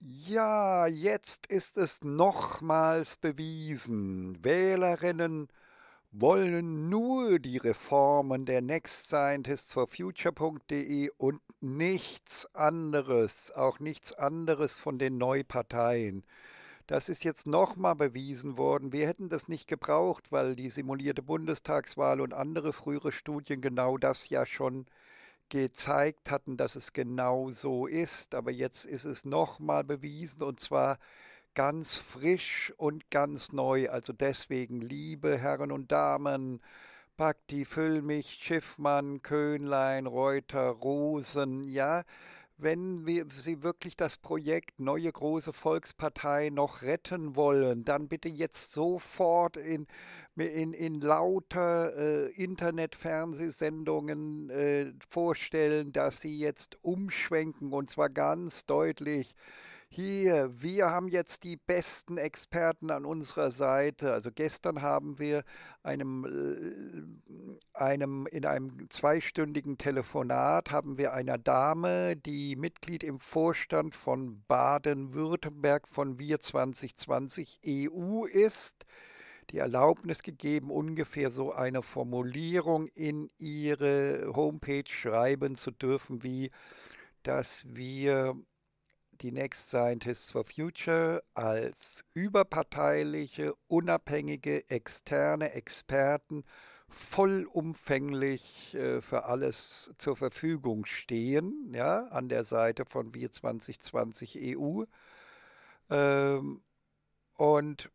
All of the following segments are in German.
Ja, jetzt ist es nochmals bewiesen. Wählerinnen wollen nur die Reformen der Next Scientists for Future.de und nichts anderes, auch nichts anderes von den Neuparteien. Das ist jetzt nochmal bewiesen worden. Wir hätten das nicht gebraucht, weil die simulierte Bundestagswahl und andere frühere Studien genau das ja schon gezeigt hatten, dass es genau so ist. Aber jetzt ist es nochmal bewiesen und zwar ganz frisch und ganz neu. Also deswegen, liebe Herren und Damen, Bhakti, Füllmich, Schiffmann, Köhnlein, Reuter, Rosen, ja, wenn wir, Sie wirklich das Projekt Neue Große Volkspartei noch retten wollen, dann bitte jetzt sofort in, in, in lauter äh, Internet-Fernsehsendungen äh, vorstellen, dass Sie jetzt umschwenken und zwar ganz deutlich hier, wir haben jetzt die besten Experten an unserer Seite. Also gestern haben wir einem, äh, einem in einem zweistündigen Telefonat haben wir einer Dame, die Mitglied im Vorstand von Baden-Württemberg von Wir 2020 EU ist, die Erlaubnis gegeben, ungefähr so eine Formulierung in ihre Homepage schreiben zu dürfen, wie dass wir die Next Scientists for Future als überparteiliche, unabhängige, externe Experten vollumfänglich äh, für alles zur Verfügung stehen, ja, an der Seite von Wir 2020 EU. Ähm, und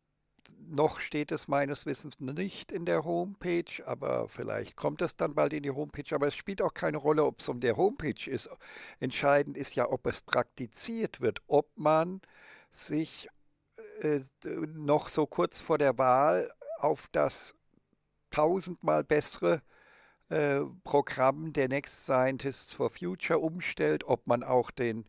noch steht es meines Wissens nicht in der Homepage, aber vielleicht kommt es dann bald in die Homepage. Aber es spielt auch keine Rolle, ob es um der Homepage ist. Entscheidend ist ja, ob es praktiziert wird, ob man sich äh, noch so kurz vor der Wahl auf das tausendmal bessere äh, Programm der Next Scientists for Future umstellt, ob man auch den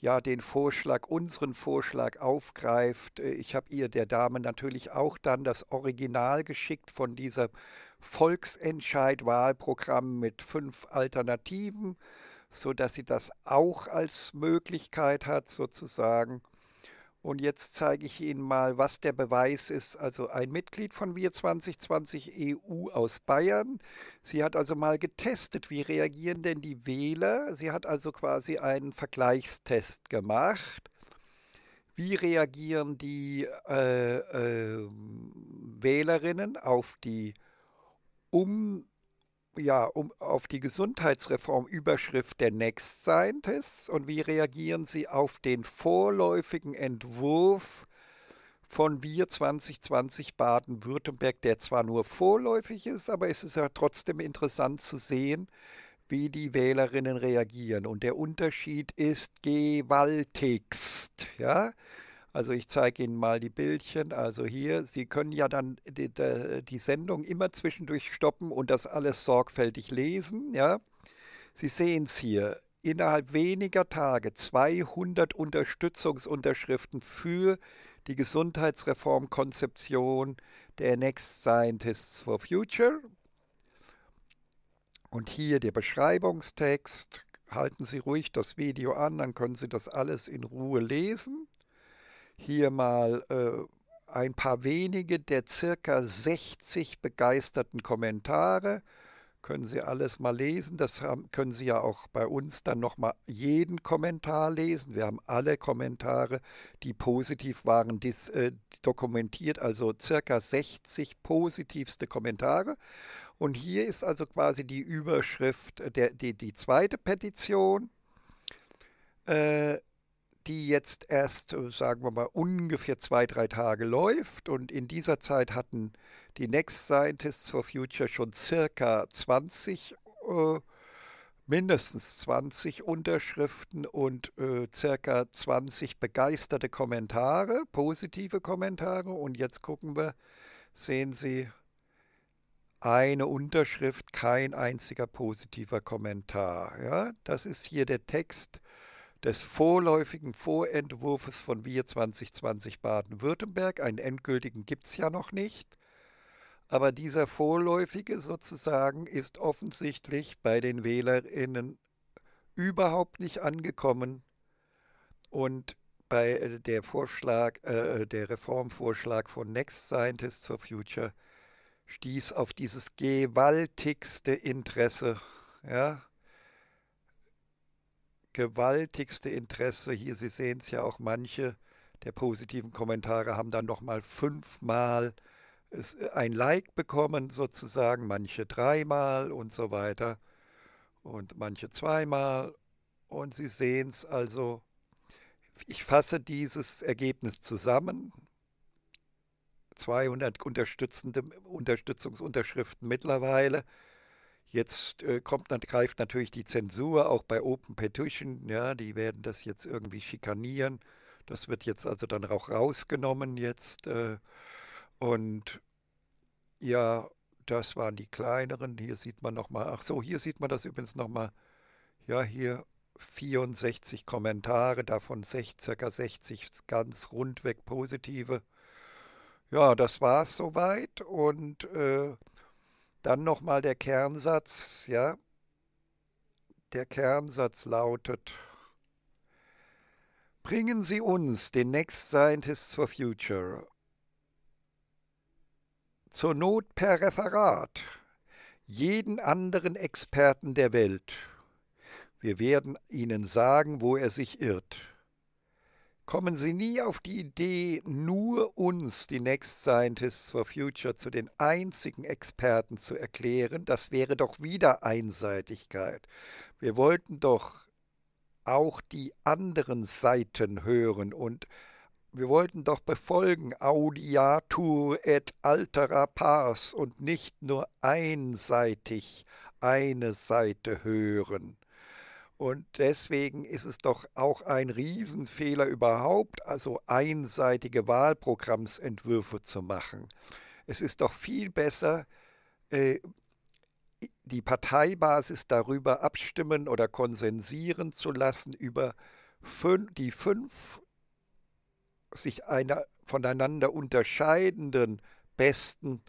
ja den Vorschlag, unseren Vorschlag aufgreift. Äh, ich habe ihr, der Dame, natürlich auch dann das Original geschickt von dieser Volksentscheid-Wahlprogramm mit fünf Alternativen, sodass sie das auch als Möglichkeit hat, sozusagen. Und jetzt zeige ich Ihnen mal, was der Beweis ist. Also ein Mitglied von Wir 2020 EU aus Bayern. Sie hat also mal getestet, wie reagieren denn die Wähler. Sie hat also quasi einen Vergleichstest gemacht. Wie reagieren die äh, äh, Wählerinnen auf die Umsetzung? ja, um, auf die Gesundheitsreform Überschrift der Next Scientists und wie reagieren Sie auf den vorläufigen Entwurf von Wir 2020 Baden-Württemberg, der zwar nur vorläufig ist, aber es ist ja trotzdem interessant zu sehen, wie die Wählerinnen reagieren. Und der Unterschied ist gewaltigst. Ja? Also ich zeige Ihnen mal die Bildchen. Also hier, Sie können ja dann die, die, die Sendung immer zwischendurch stoppen und das alles sorgfältig lesen. Ja? Sie sehen es hier. Innerhalb weniger Tage 200 Unterstützungsunterschriften für die Gesundheitsreformkonzeption der Next Scientists for Future. Und hier der Beschreibungstext. Halten Sie ruhig das Video an, dann können Sie das alles in Ruhe lesen hier mal äh, ein paar wenige der circa 60 begeisterten Kommentare. Können Sie alles mal lesen. Das haben, können Sie ja auch bei uns dann nochmal jeden Kommentar lesen. Wir haben alle Kommentare, die positiv waren, dis, äh, dokumentiert. Also circa 60 positivste Kommentare. Und hier ist also quasi die Überschrift, äh, der, die, die zweite Petition. Äh, die jetzt erst, äh, sagen wir mal, ungefähr zwei, drei Tage läuft. Und in dieser Zeit hatten die Next Scientists for Future schon circa 20, äh, mindestens 20 Unterschriften und äh, circa 20 begeisterte Kommentare, positive Kommentare. Und jetzt gucken wir, sehen Sie, eine Unterschrift, kein einziger positiver Kommentar. Ja, das ist hier der Text des vorläufigen Vorentwurfs von Wir 2020 Baden-Württemberg. Einen endgültigen gibt es ja noch nicht. Aber dieser vorläufige sozusagen ist offensichtlich bei den Wählerinnen überhaupt nicht angekommen. Und bei äh, der Vorschlag, äh, äh, der Reformvorschlag von Next Scientists for Future stieß auf dieses gewaltigste Interesse. Ja, gewaltigste Interesse hier. Sie sehen es ja auch, manche der positiven Kommentare haben dann nochmal fünfmal äh, ein Like bekommen, sozusagen, manche dreimal und so weiter und manche zweimal. Und Sie sehen es also, ich fasse dieses Ergebnis zusammen. 200 unterstützende Unterstützungsunterschriften mittlerweile. Jetzt äh, kommt, greift natürlich die Zensur auch bei Open Petition. Ja, die werden das jetzt irgendwie schikanieren. Das wird jetzt also dann auch rausgenommen jetzt. Äh, und ja, das waren die kleineren. Hier sieht man nochmal, ach so, hier sieht man das übrigens nochmal. Ja, hier 64 Kommentare, davon 60, ca. 60 ganz rundweg positive. Ja, das war's soweit und äh, dann nochmal der Kernsatz, ja. Der Kernsatz lautet, bringen Sie uns, den Next Scientists for Future, zur Not per Referat, jeden anderen Experten der Welt. Wir werden Ihnen sagen, wo er sich irrt kommen Sie nie auf die Idee, nur uns, die Next Scientists for Future, zu den einzigen Experten zu erklären. Das wäre doch wieder Einseitigkeit. Wir wollten doch auch die anderen Seiten hören und wir wollten doch befolgen audiatur et altera pars und nicht nur einseitig eine Seite hören. Und deswegen ist es doch auch ein Riesenfehler überhaupt, also einseitige Wahlprogrammsentwürfe zu machen. Es ist doch viel besser, äh, die Parteibasis darüber abstimmen oder konsensieren zu lassen über die fünf sich einer voneinander unterscheidenden besten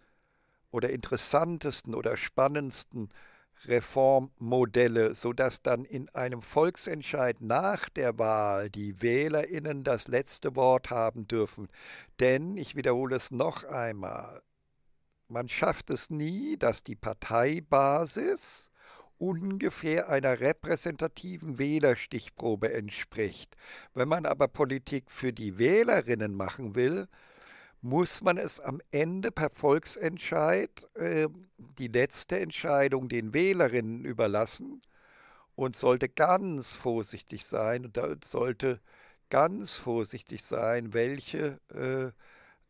oder interessantesten oder spannendsten äh, Reformmodelle, sodass dann in einem Volksentscheid nach der Wahl die Wählerinnen das letzte Wort haben dürfen. Denn, ich wiederhole es noch einmal, man schafft es nie, dass die Parteibasis ungefähr einer repräsentativen Wählerstichprobe entspricht. Wenn man aber Politik für die Wählerinnen machen will, muss man es am Ende per Volksentscheid äh, die letzte Entscheidung den Wählerinnen überlassen und sollte ganz vorsichtig sein und da sollte ganz vorsichtig sein, welche äh,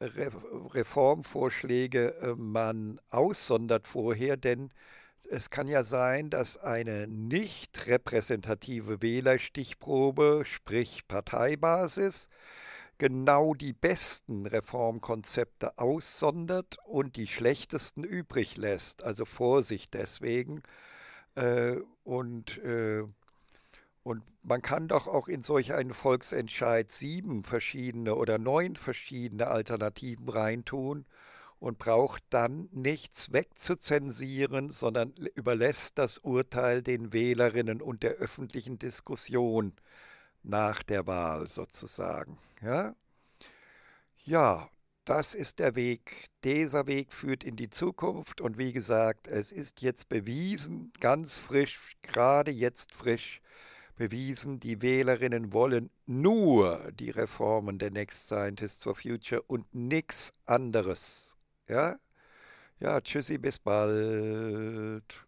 Re Reformvorschläge äh, man aussondert vorher, denn es kann ja sein, dass eine nicht repräsentative Wählerstichprobe, sprich Parteibasis, genau die besten Reformkonzepte aussondert und die schlechtesten übrig lässt. Also Vorsicht deswegen. Äh, und, äh, und man kann doch auch in solch einen Volksentscheid sieben verschiedene oder neun verschiedene Alternativen reintun und braucht dann nichts wegzuzensieren, sondern überlässt das Urteil den Wählerinnen und der öffentlichen Diskussion nach der Wahl sozusagen. Ja? ja, das ist der Weg. Dieser Weg führt in die Zukunft und wie gesagt, es ist jetzt bewiesen, ganz frisch, gerade jetzt frisch bewiesen, die Wählerinnen wollen nur die Reformen der Next Scientists for Future und nichts anderes. Ja? Ja, tschüssi, bis bald.